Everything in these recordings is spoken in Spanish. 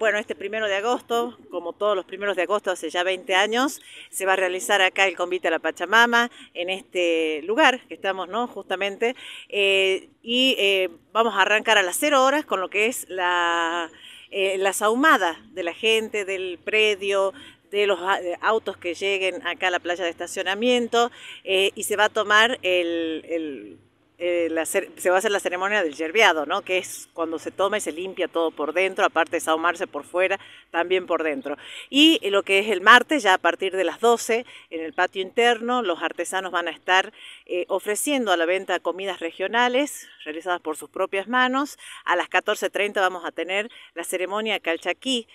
Bueno, este primero de agosto, como todos los primeros de agosto hace ya 20 años, se va a realizar acá el convite a la Pachamama, en este lugar que estamos, ¿no? Justamente. Eh, y eh, vamos a arrancar a las 0 horas con lo que es la, eh, de la gente, del predio, de los eh, autos que lleguen acá a la playa de estacionamiento, y se va a tomar el eh, se va a hacer la ceremonia del yerbeado, ¿no? Que es cuando se toma y se limpia todo por dentro, aparte de sahumarse por fuera, también por dentro. Y lo que es el martes, ya a partir de las 12, en el patio interno, los artesanos van a estar eh, ofreciendo a la venta comidas regionales realizadas por sus propias manos. A las 14.30 vamos a tener la ceremonia calchaquí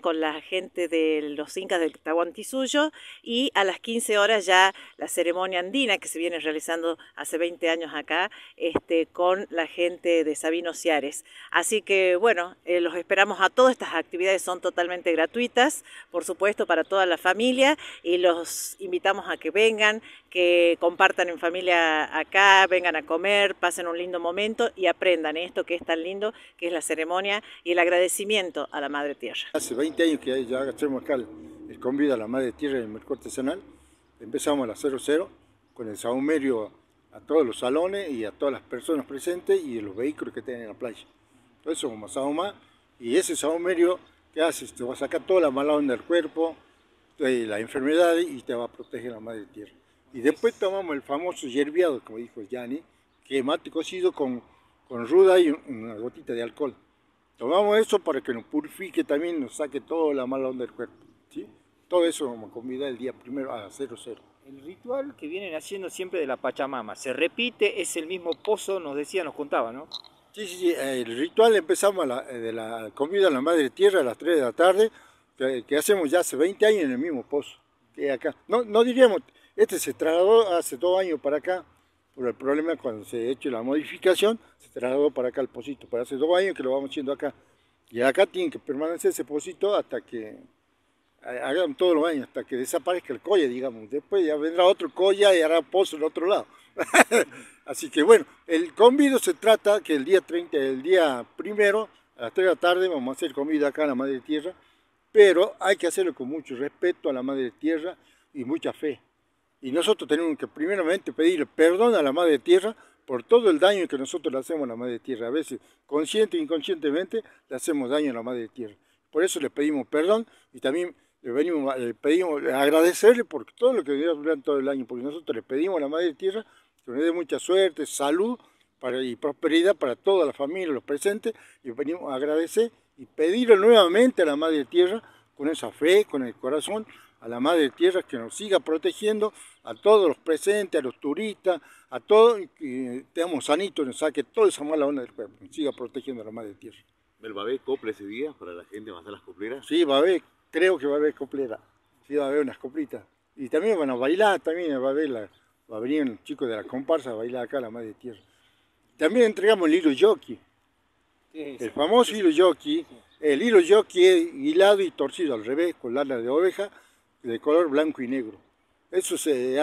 con la gente de los incas del Tahuantinsuyo y a las 15 horas ya la ceremonia andina que se viene realizando hace 20 años acá este, con la gente de Sabino Ciares. Así que bueno, eh, los esperamos a todas estas actividades, son totalmente gratuitas, por supuesto, para toda la familia y los invitamos a que vengan, que compartan en familia acá, vengan a comer, pasen un lindo momento y aprendan esto que es tan lindo, que es la ceremonia y el agradecimiento a la Madre Tierra hace 20 años que ya hacemos acá el, el a la madre tierra en el mercado artesanal. Empezamos a las 00 con el saumerio a, todos los salones y a todas las personas presentes y los vehículos que tienen en la playa. Entonces como más y ese saumerio que haces? Te va a sacar toda la mala onda del cuerpo, la enfermedad y te va a proteger la madre tierra. Y después tomamos el famoso yerbiado, como dijo Yanni, que mate cocido con, con ruda y una gotita de alcohol. Tomamos eso para que nos purifique también, nos saque toda la mala onda del cuerpo. ¿sí? Todo eso como comida el día primero a cero. El ritual que vienen haciendo siempre de la Pachamama, se repite, es el mismo pozo, nos decía, nos contaba, ¿no? Sí, sí, sí. El ritual empezamos la, eh, de la comida a la Madre Tierra a las 3 de la tarde, que, hacemos ya hace 20 años en el mismo pozo que acá. No, no diríamos, este se trasladó hace dos años para acá, pero el problema cuando se ha hecho la modificación, se trasladó para acá el pocito. Para hace dos años que lo vamos haciendo acá. Y acá tiene que permanecer ese pocito hasta que hagan todos los años, hasta que desaparezca el colla, digamos. Después ya vendrá otro colla y hará pozo en otro lado. Así que bueno, el convido se trata que el día 30, el día primero, a las 3 de la tarde, vamos a hacer comida acá en la Madre Tierra, pero hay que hacerlo con mucho respeto a la Madre Tierra y mucha fe. Y nosotros tenemos que primeramente pedir perdón a la Madre Tierra por todo el daño que nosotros le hacemos a la Madre Tierra. A veces, consciente e inconscientemente, le hacemos daño a la Madre Tierra. Por eso le pedimos perdón y también le, venimos, le pedimos agradecerle por todo lo que dio durante todo el año, porque nosotros le pedimos a la Madre Tierra que nos dé mucha suerte, salud para, y prosperidad para toda la familia, los presentes, y venimos a agradecer y pedirle nuevamente a la Madre Tierra con esa fe, con el corazón, a la Madre Tierra que nos siga protegiendo, a todos los presentes, a los turistas, a todos, que tengamos sanitos, nos saque toda esa mala onda del cuerpo, nos siga protegiendo a la Madre Tierra. ¿El va a haber copla ese día para la gente más las copleras? Sí, va a haber, creo que va a haber coplera, sí va a haber unas coplitas. Y también van a bailar, también va a, va a venir un chico de la comparsa a bailar acá a la Madre Tierra. También entregamos el hilo yoki, el famoso hilo yoki, el hilo yoki es hilado y torcido al revés con lana de oveja, de color blanco y negro. Eso, se,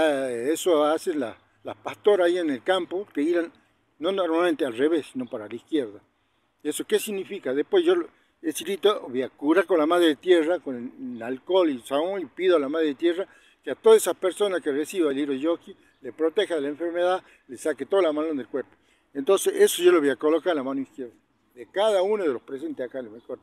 eso hacen las la pastoras ahí en el campo, que irán, no normalmente al revés, sino para la izquierda. ¿Eso qué significa? Después yo el chilito voy a curar con la madre tierra, con el alcohol y el y pido a la madre tierra que a todas esas personas que reciba el hiroyoki le proteja de la enfermedad, le saque toda la mano del cuerpo. Entonces eso yo lo voy a colocar en la mano izquierda, de cada uno de los presentes acá, lo mejor.